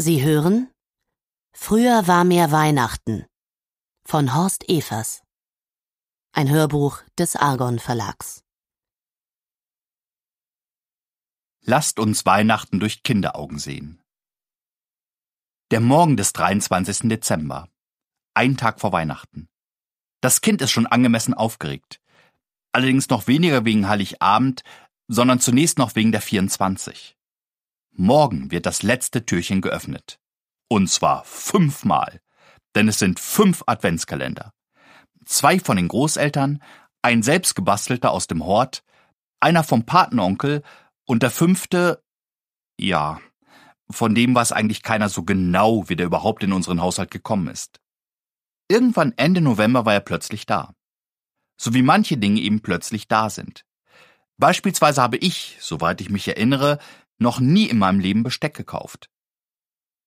Sie hören Früher war mehr Weihnachten von Horst Evers. Ein Hörbuch des Argon Verlags. Lasst uns Weihnachten durch Kinderaugen sehen. Der Morgen des 23. Dezember. Ein Tag vor Weihnachten. Das Kind ist schon angemessen aufgeregt. Allerdings noch weniger wegen Heiligabend, sondern zunächst noch wegen der 24. Morgen wird das letzte Türchen geöffnet. Und zwar fünfmal. Denn es sind fünf Adventskalender. Zwei von den Großeltern, ein selbstgebastelter aus dem Hort, einer vom Patenonkel und der fünfte, ja, von dem weiß eigentlich keiner so genau, wie der überhaupt in unseren Haushalt gekommen ist. Irgendwann Ende November war er plötzlich da. So wie manche Dinge eben plötzlich da sind. Beispielsweise habe ich, soweit ich mich erinnere, noch nie in meinem Leben Besteck gekauft.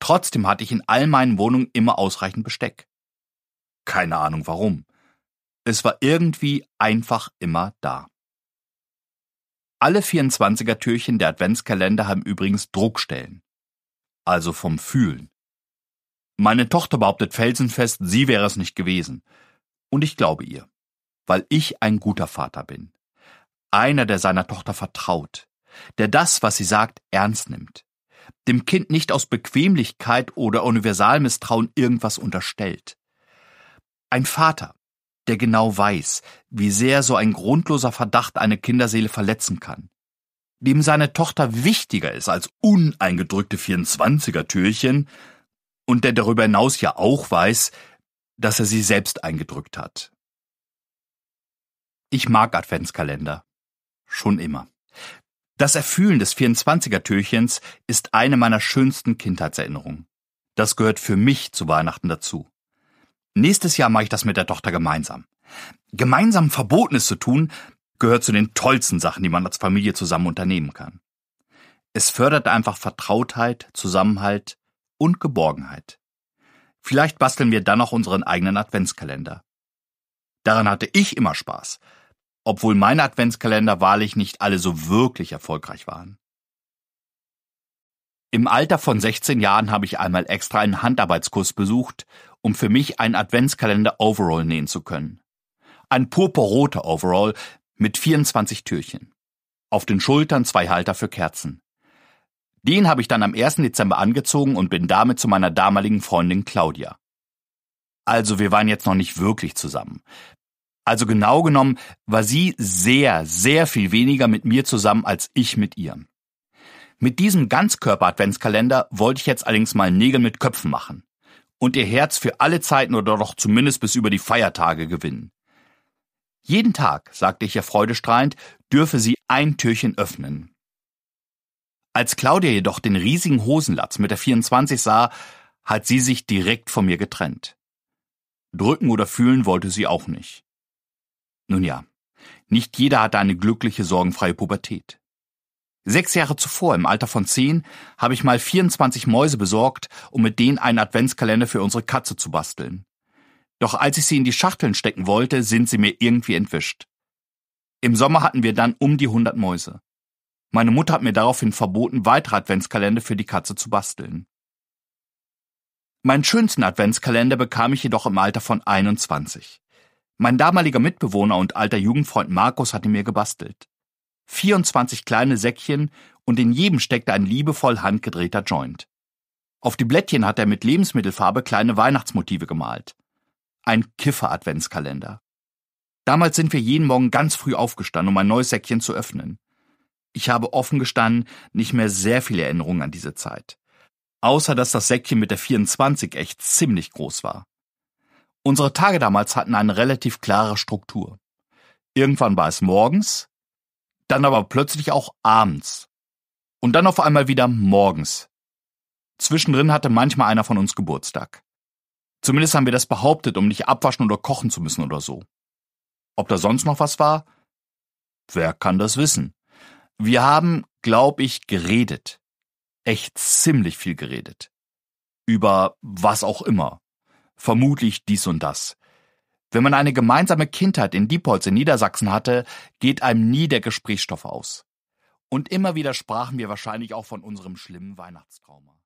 Trotzdem hatte ich in all meinen Wohnungen immer ausreichend Besteck. Keine Ahnung warum. Es war irgendwie einfach immer da. Alle 24er Türchen der Adventskalender haben übrigens Druckstellen. Also vom Fühlen. Meine Tochter behauptet felsenfest, sie wäre es nicht gewesen. Und ich glaube ihr. Weil ich ein guter Vater bin. Einer, der seiner Tochter vertraut der das, was sie sagt, ernst nimmt, dem Kind nicht aus Bequemlichkeit oder Universalmisstrauen irgendwas unterstellt. Ein Vater, der genau weiß, wie sehr so ein grundloser Verdacht eine Kinderseele verletzen kann, dem seine Tochter wichtiger ist als uneingedrückte 24er-Türchen und der darüber hinaus ja auch weiß, dass er sie selbst eingedrückt hat. Ich mag Adventskalender. Schon immer. Das Erfühlen des 24er-Türchens ist eine meiner schönsten Kindheitserinnerungen. Das gehört für mich zu Weihnachten dazu. Nächstes Jahr mache ich das mit der Tochter gemeinsam. Gemeinsam Verbotenes zu tun, gehört zu den tollsten Sachen, die man als Familie zusammen unternehmen kann. Es fördert einfach Vertrautheit, Zusammenhalt und Geborgenheit. Vielleicht basteln wir dann auch unseren eigenen Adventskalender. Daran hatte ich immer Spaß obwohl meine Adventskalender wahrlich nicht alle so wirklich erfolgreich waren. Im Alter von 16 Jahren habe ich einmal extra einen Handarbeitskurs besucht, um für mich einen Adventskalender Overall nähen zu können. Ein purpurroter Overall mit 24 Türchen. Auf den Schultern zwei Halter für Kerzen. Den habe ich dann am 1. Dezember angezogen und bin damit zu meiner damaligen Freundin Claudia. Also wir waren jetzt noch nicht wirklich zusammen. Also genau genommen war sie sehr, sehr viel weniger mit mir zusammen als ich mit ihr. Mit diesem Ganzkörper-Adventskalender wollte ich jetzt allerdings mal Nägel mit Köpfen machen und ihr Herz für alle Zeiten oder doch zumindest bis über die Feiertage gewinnen. Jeden Tag, sagte ich ihr freudestrahlend, dürfe sie ein Türchen öffnen. Als Claudia jedoch den riesigen Hosenlatz mit der 24 sah, hat sie sich direkt von mir getrennt. Drücken oder fühlen wollte sie auch nicht. Nun ja, nicht jeder hatte eine glückliche, sorgenfreie Pubertät. Sechs Jahre zuvor, im Alter von zehn, habe ich mal 24 Mäuse besorgt, um mit denen einen Adventskalender für unsere Katze zu basteln. Doch als ich sie in die Schachteln stecken wollte, sind sie mir irgendwie entwischt. Im Sommer hatten wir dann um die 100 Mäuse. Meine Mutter hat mir daraufhin verboten, weitere Adventskalender für die Katze zu basteln. Meinen schönsten Adventskalender bekam ich jedoch im Alter von 21. Mein damaliger Mitbewohner und alter Jugendfreund Markus hatte mir gebastelt. 24 kleine Säckchen und in jedem steckte ein liebevoll handgedrehter Joint. Auf die Blättchen hat er mit Lebensmittelfarbe kleine Weihnachtsmotive gemalt. Ein Kiffer-Adventskalender. Damals sind wir jeden Morgen ganz früh aufgestanden, um ein neues Säckchen zu öffnen. Ich habe offen gestanden nicht mehr sehr viele Erinnerungen an diese Zeit. Außer dass das Säckchen mit der 24 echt ziemlich groß war. Unsere Tage damals hatten eine relativ klare Struktur. Irgendwann war es morgens, dann aber plötzlich auch abends. Und dann auf einmal wieder morgens. Zwischendrin hatte manchmal einer von uns Geburtstag. Zumindest haben wir das behauptet, um nicht abwaschen oder kochen zu müssen oder so. Ob da sonst noch was war? Wer kann das wissen? Wir haben, glaub ich, geredet. Echt ziemlich viel geredet. Über was auch immer vermutlich dies und das. Wenn man eine gemeinsame Kindheit in Diepholz in Niedersachsen hatte, geht einem nie der Gesprächsstoff aus. Und immer wieder sprachen wir wahrscheinlich auch von unserem schlimmen Weihnachtstrauma.